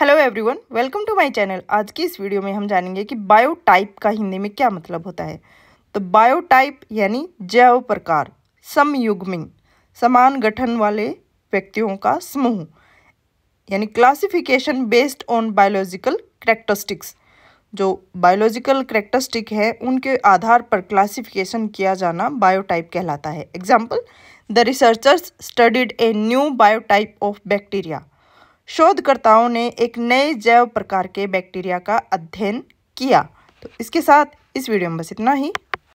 hello everyone welcome to my channel आज की इस वीडियो में हम जानेंगे कि बायोटाइप का हिंदी में क्या मतलब होता है तो बायोटाइप यानी जैव प्रकार समयुग्मी समान गठन वाले व्यक्तियों का समूह यानी classification based on biological characteristics जो बायोलॉजिकल करेक्टरिस्टिक है उनके आधार पर क्लासिफिकेशन किया जाना बायोटाइप कहलाता है example the researchers studied a new biotype of bacteria शोधकर्ताओं ने एक नए जैव प्रकार के बैक्टीरिया का अध्ययन किया तो इसके साथ इस वीडियो में बस इतना ही